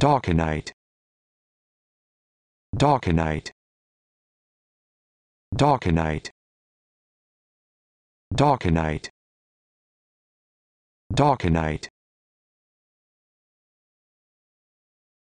Darkenite Darkenite Darkenite Darkenite Darkenite